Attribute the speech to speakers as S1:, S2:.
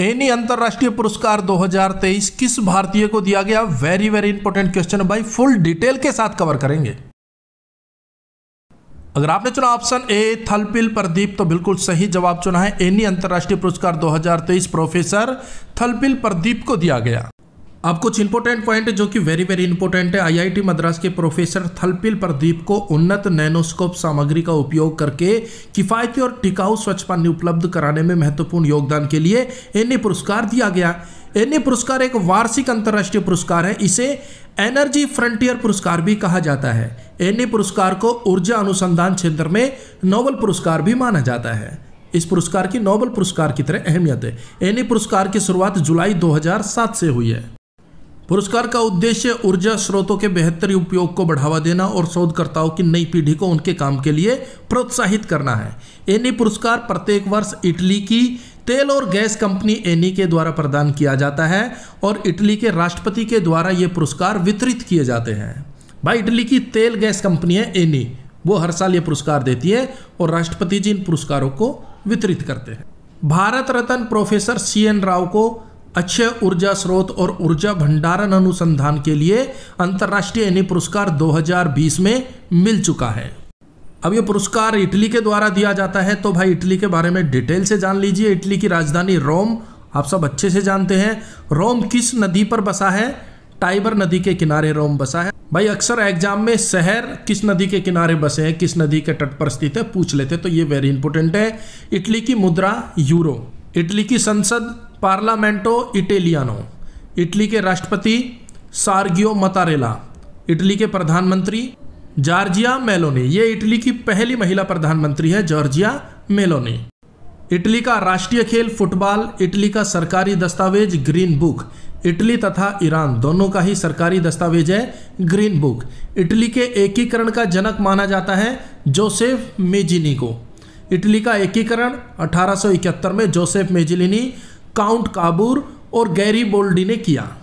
S1: any अंतर्राष्ट्रीय पुरस्कार 2023 किस भारतीय को दिया गया वेरी वेरी इंपॉर्टेंट क्वेश्चन भाई फुल डिटेल के साथ कवर करेंगे अगर आपने चुना ऑप्शन ए थलपिल प्रदीप तो बिल्कुल सही जवाब चुना है एनी अंतर्राष्ट्रीय पुरस्कार 2023 प्रोफेसर थलपिल प्रदीप को दिया गया अब कुछ इंपोर्टेंट पॉइंट जो कि वेरी वेरी इंपोर्टेंट है आईआईटी मद्रास के प्रोफेसर थलपिल प्रदीप को उन्नत नैनोस्कोप सामग्री का उपयोग करके किफायती और टिकाऊ स्वच्छ पानी उपलब्ध कराने में महत्वपूर्ण योगदान के लिए एन पुरस्कार दिया गया एन पुरस्कार एक वार्षिक अंतर्राष्ट्रीय पुरस्कार है इसे एनर्जी फ्रंटियर पुरस्कार भी कहा जाता है एन पुरस्कार को ऊर्जा अनुसंधान क्षेत्र में नोबल पुरस्कार भी माना जाता है इस पुरस्कार की नोबल पुरस्कार की तरह अहमियत है एन पुरस्कार की शुरुआत जुलाई 2007 से हुई है पुरस्कार का उद्देश्य ऊर्जा स्रोतों के बेहतर उपयोग को बढ़ावा देना और शोधकर्ताओं की नई पीढ़ी को उनके काम के लिए प्रोत्साहित करना है एनी पुरस्कार प्रत्येक वर्ष इटली की तेल और गैस कंपनी एनी के द्वारा प्रदान किया जाता है और इटली के राष्ट्रपति के द्वारा ये पुरस्कार वितरित किए जाते हैं भाई इटली की तेल गैस कंपनी है एनी वो हर साल ये पुरस्कार देती है और राष्ट्रपति जी इन पुरस्कारों को वितरित करते हैं Bharat Ratna professor C N Rao को अच्छे ऊर्जा स्रोत और ऊर्जा भंडारण अनुसंधान के लिए अंतर्राष्ट्रीय एनी पुरस्कार 2020 में मिल चुका है अब ये पुरस्कार इटली के द्वारा दिया जाता है तो भाई इटली के बारे में डिटेल से जान लीजिए इटली की राजधानी रोम आप सब अच्छे से जानते हैं रोम किस नदी पर बसा है टाइबर नदी के किनारे रोम बसा है भाई अक्सर एग्जाम में शहर किस नदी के किनारे बसे हैं किस नदी के तट पर स्थित है पूछ लेते तो ये वेरी इंपॉर्टेंट है इटली की मुद्रा यूरो इटली की संसद पार्लामेंटो इटेलियानो इटली के राष्ट्रपति सार्गियो मतारेला इटली के प्रधानमंत्री जॉर्जिया मेलोनी ये इटली की पहली महिला प्रधानमंत्री है जॉर्जिया मेलोनी इटली का राष्ट्रीय खेल फुटबॉल इटली का सरकारी दस्तावेज ग्रीन बुक इटली तथा ईरान दोनों का ही सरकारी दस्तावेज है ग्रीन बुक इटली के एकीकरण का जनक माना जाता है जोसेफ मेजिनी को इटली का एकीकरण 1871 में जोसेफ मेजिलिनी काउंट काबूर और गैरी बोल्डी ने किया